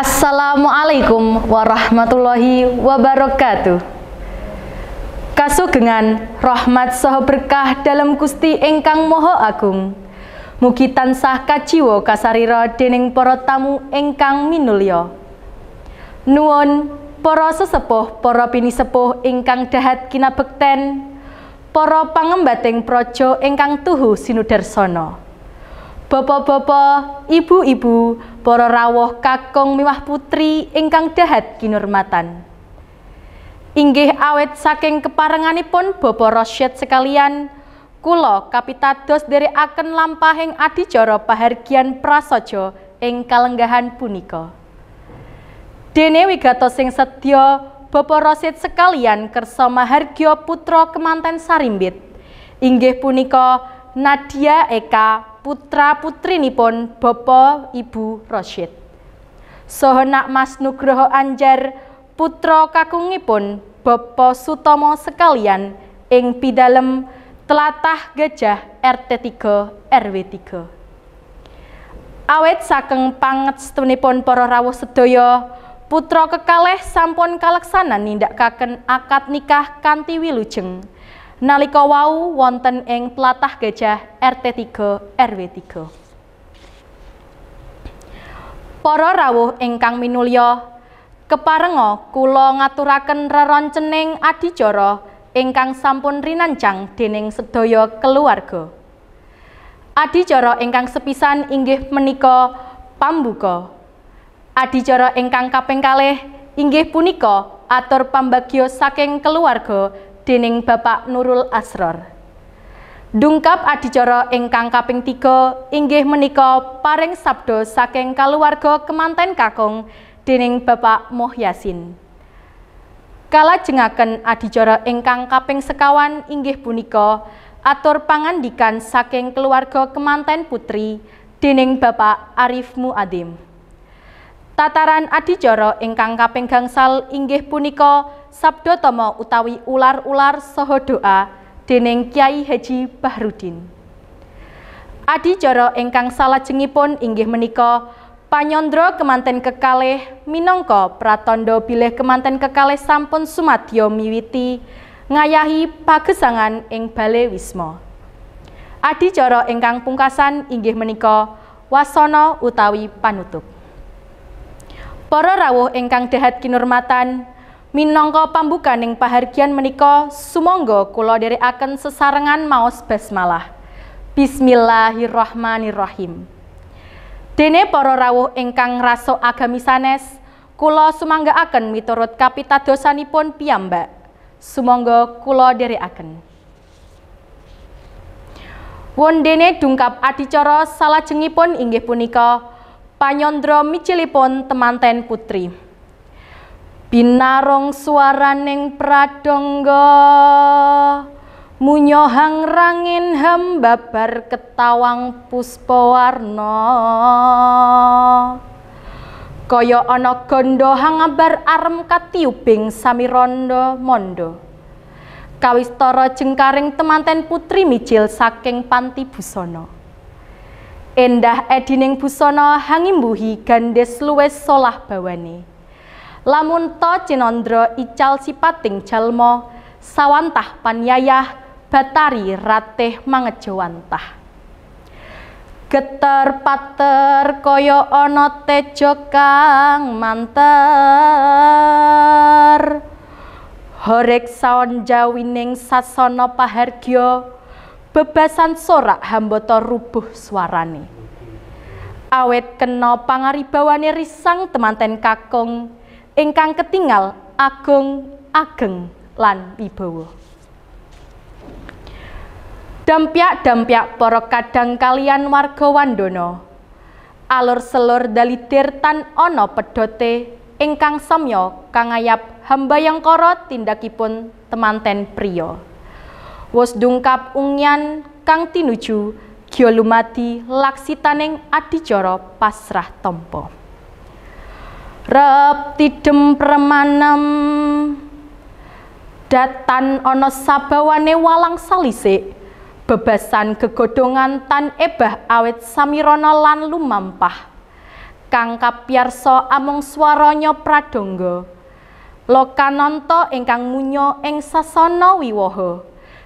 Assalamualaikum warahmatullahi wabarakatuh. Kasugengan rahmat saha berkah dalam kusti engkang Maha Agung. Mugi tansah kaciwa kasarira dening para tamu engkang minulya. Nuon para sesepuh, para pinisepuh engkang dahat kinabekten, para pangembating projo engkang tuhu sinudarsana bapak-bapak, ibu-ibu, para rawuh kakung miwah putri ingkang dahat kinurmatan. Inggih awet saking keparenganipun Bapak Rosyad sekalian, kula kapitados akan lampahing adicara pahargian prasojo, ing kalenggahan punika. Dene wigatosing sing sedya Bapak Rosyad sekalian kersa mahargya putra kemanten sarimbit. Inggih punika Nadia Eka putra putri putrinipun bopo Ibu Rosyid. Sohonak Mas Nugroho Anjar putra kakungipun bopo Sutomo sekalian ing pidalem telatah gajah RT3 RW3. Awet saking pangestunipun para rawuh sedoyo, putra kekaleh sampun kaleksanan nindakaken akad nikah kanthi wilujeng nalika wau wonten ing tlatah Gajah RT3 RW3. Para rawuh ingkang minulya, keparenga kula ngaturaken reroncening adicara ingkang sampun rinancang dening sedaya keluarga. Adicara ingkang sepisan inggih menika pambuka. Adicara ingkang kaping kalih inggih punika atur pambagyo saking keluarga dening Bapak Nurul Asror. Dungkap adicara ingkang kaping tiga inggih menika pareng sabdo saking kaluwarga kemanten kakung dening Bapak Mohyasin. jengaken adicara ingkang kaping sekawan inggih punika atur pangandikan saking keluarga kemanten putri dening Bapak Arif Muadim. Tataran adicara ingkang kaping gangsal inggih punika Sabdo Tomo utawi ular-ular saha doa dening Kyai Haji Bahrudin. Adicara ingkang salajengipun inggih meniko, panyondro kemanten kekaleh minongko Pratondo bilih kemanten kekaleh sampun sumadya miwiti ngayahi pagesangan ing Bale Adi Adicara Engkang pungkasan inggih meniko, wasono utawi panutup. Para rawuh Engkang dahat kinurmatan Minangka pambuka ning pahargian menika sumangga kula akan sesarengan maos basmalah. Bismillahirrahmanirrahim. Dene para rawuh ingkang rasuk agami sanes, kula sumanggaaken miturut kapitadosanipun piyambak. Sumangga kula dherekaken. Wondene dungkap adicara salajengipun inggih punika panyandra micilipun temanten putri. binarong swaraning pradongga munyohang rangin hembabar ketawang puspa warna kaya ana gondo hangabar arem katiyubing samirondo mondo kawistara jengkaring temanten putri mijil saking panti busana Endah edining busana hangimbuhi gandes luwes solah bawane. Lamun to cinondro ical sipating jalmo, sawantah panyayah, batari ratih mangejawantah. Geter pater koyo ono tejo kang manter. Horek saon jawining sasono pahargya, bebasan sorak hambata rubuh suarane Awet kena pangaribawane risang temanten kakung ingkang ketinggal agung ageng lan wibawa. dampiak dampiak para kadang kalian warga Wandono. Alur selur dalidir tan ono pedote ingkang samya kangayap korot tindakipun temanten priya. was dungkap ungyan kang tinuju gya lumadi laksitaning adicara pasrah tampa rep tidem premanem datan ana sabawane walang salise bebasan gegodongan tan ebah awet samirono lan lumampah kang kapyarsa among swaronyo pradangga lokananta ingkang munya ing sasana wiwaha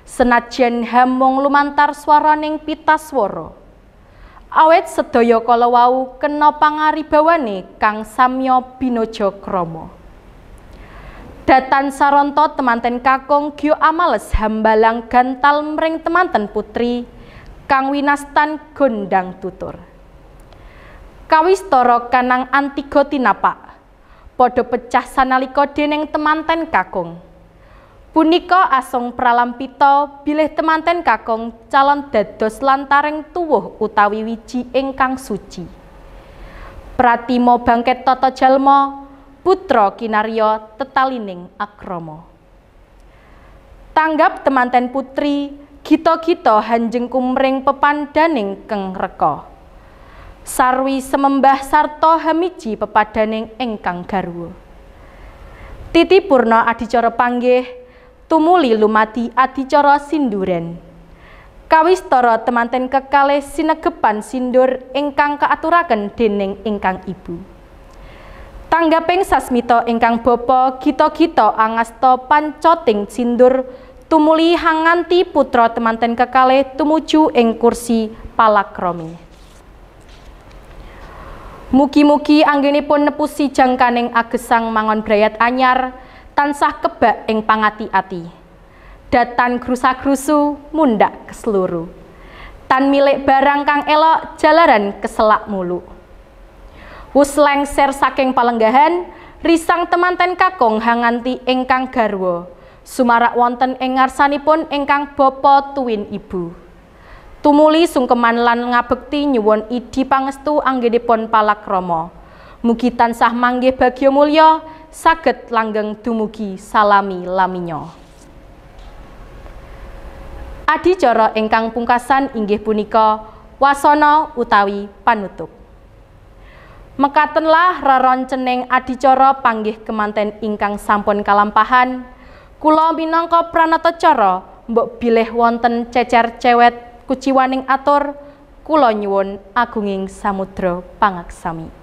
senajan hamung lumantar swaraning pitaswara awet sedaya kala wau kena pangaribawane kang samya binaja krama Datan saronto temanten kakung Gyo Amales hambalang gantal mring temanten putri Kang Winastan gondang tutur Kawistara kanang antigo tinapak padha pecah sanalika dening temanten kakung Punika asong pralampito bilih temanten kakung calon dados lantareng tuwuh utawi wiji ingkang suci. Pratimo bangket tata putro putra kinarya tetalining akromo. Tanggap temanten putri, kito gita hanjeng kumring pepandaning keng reko. Sarwi semembah sarto hamiji pepadaning ingkang garwo. Titi Adi adicara panggih tumuli lumati adicara sinduren. Kawistara temanten kekale sinegepan sindur ingkang kaaturaken dening ingkang ibu. Tanggaping sasmita ingkang bapa gita-gita angasta pancoting sindur tumuli hanganti putra temanten kekale tumuju ing kursi palakrami. Mugi-mugi anggenipun nepusi jangkaning agesang mangon brayat anyar tansah kebak ing pangati ati datan krusa krusu mundak keseluru tan milik barang kang elok jalaran keselak mulu wus lengser saking palenggahan risang temanten kakung hanganti ingkang garwo sumarak wonten ing ngarsanipun ingkang bopo tuwin ibu tumuli sungkeman lan ngabekti nyuwun idi pangestu anggenipun palakrama mugi tansah manggih bagya mulya saged langgeng dumugi salami laminyo. coro engkang pungkasan inggih punika wasono utawi panutup. Mekatenlah raron reroncening adicara panggih kemanten ingkang sampun kalampahan, kula minangka coro mbok bileh wonten cecer cewet kuciwaning atur, kula nyuwun agunging samudra pangaksami.